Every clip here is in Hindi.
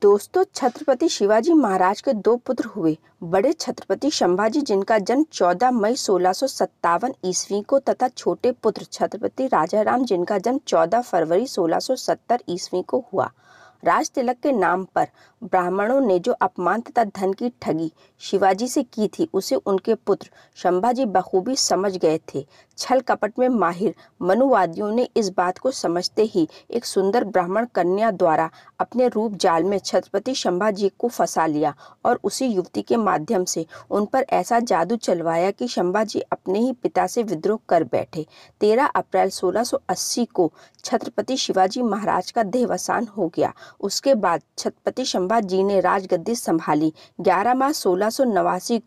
दोस्तों छत्रपति शिवाजी महाराज के दो पुत्र हुए बड़े छत्रपति संभाजी जिनका जन्म 14 मई सोलह ईस्वी को तथा छोटे पुत्र छत्रपति राजाराम जिनका जन्म 14 फरवरी 1670 ईस्वी को हुआ राज तिलक के नाम पर ब्राह्मणों ने जो अपमान तथा धन की ठगी शिवाजी से की थी उसे उनके पुत्र शंभाजी बखूबी समझ गए थे छल कपट में माहिर मनुवादियों ने इस बात को समझते ही एक सुंदर ब्राह्मण कन्या द्वारा अपने रूप जाल में छत्रपति शंभाजी को फंसा लिया और उसी युवती के माध्यम से उन पर ऐसा जादू चलवाया कि शंभाजी अपने ही पिता से विद्रोह कर बैठे तेरह अप्रैल सोलह को छत्रपति शिवाजी महाराज का देहवसान हो गया उसके बाद छत्रपति शंभाजी ने राजगद्दी संभाली 11 मार्च सोलह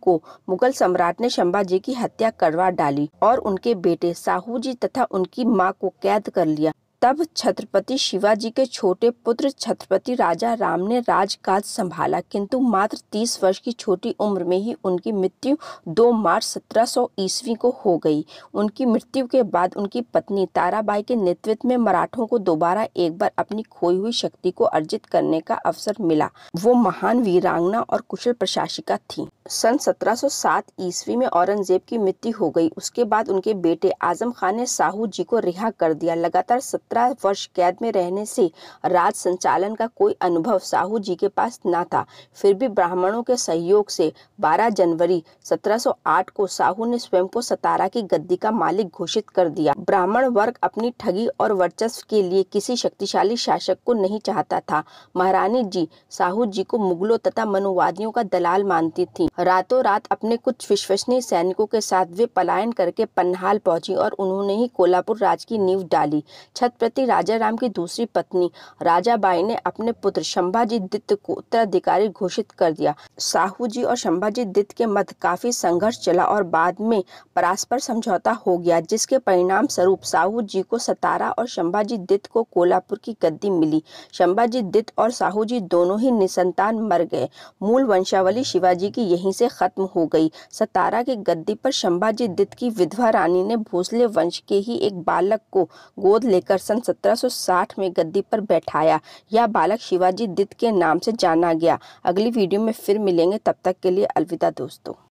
को मुगल सम्राट ने शंभाजी की हत्या करवा डाली और उनके बेटे साहू जी तथा उनकी माँ को कैद कर लिया तब छत्रपति शिवाजी के छोटे पुत्र छत्रपति राजा राम ने राजकाज संभाला किंतु मात्र तीस वर्ष की छोटी उम्र में ही उनकी मृत्यु 2 मार्च 1700 ईस्वी को हो गई उनकी मृत्यु के बाद उनकी पत्नी ताराबाई के नेतृत्व में मराठों को दोबारा एक बार अपनी खोई हुई शक्ति को अर्जित करने का अवसर मिला वो महान वीरांगना और कुशल प्रशासिका थी सन 1707 ईस्वी में औरंगजेब की मृत्यु हो गई उसके बाद उनके बेटे आजम खान ने साहू जी को रिहा कर दिया लगातार 17 वर्ष कैद में रहने से राज संचालन का कोई अनुभव साहू जी के पास ना था फिर भी ब्राह्मणों के सहयोग से 12 जनवरी 1708 को साहू ने स्वयं को सतारा की गद्दी का मालिक घोषित कर दिया ब्राह्मण वर्ग अपनी ठगी और वर्चस्व के लिए किसी शक्तिशाली शासक को नहीं चाहता था महारानी जी साहू जी को मुगलों तथा मनुवादियों का दलाल मानती थी रातों रात अपने कुछ विश्वसनीय सैनिकों के साथ वे पलायन करके पन्हाल पहुंची और उन्होंने ही कोल्हापुर राज की नींव डाली छत्रपति राम की दूसरी पत्नी राजाबाई ने अपने पुत्र शंभाजी दित्त को उत्तराधिकारी घोषित कर दिया साहू जी और शंभाजी दित्त के मध्य काफी संघर्ष चला और बाद में परस्पर समझौता हो गया जिसके परिणाम स्वरूप साहू जी को सतारा और शंभाजी दित्त को कोल्हापुर की गद्दी मिली शंभाजी दित्त और साहू जी दोनों ही निसंतान मर गए मूल वंशावली शिवाजी की यही यहीं से खत्म हो गई सतारा के गद्दी पर दित्त की विधवा रानी ने भोसले वंश के ही एक बालक को गोद लेकर सन 1760 में गद्दी पर बैठाया यह बालक शिवाजी दित्त के नाम से जाना गया अगली वीडियो में फिर मिलेंगे तब तक के लिए अलविदा दोस्तों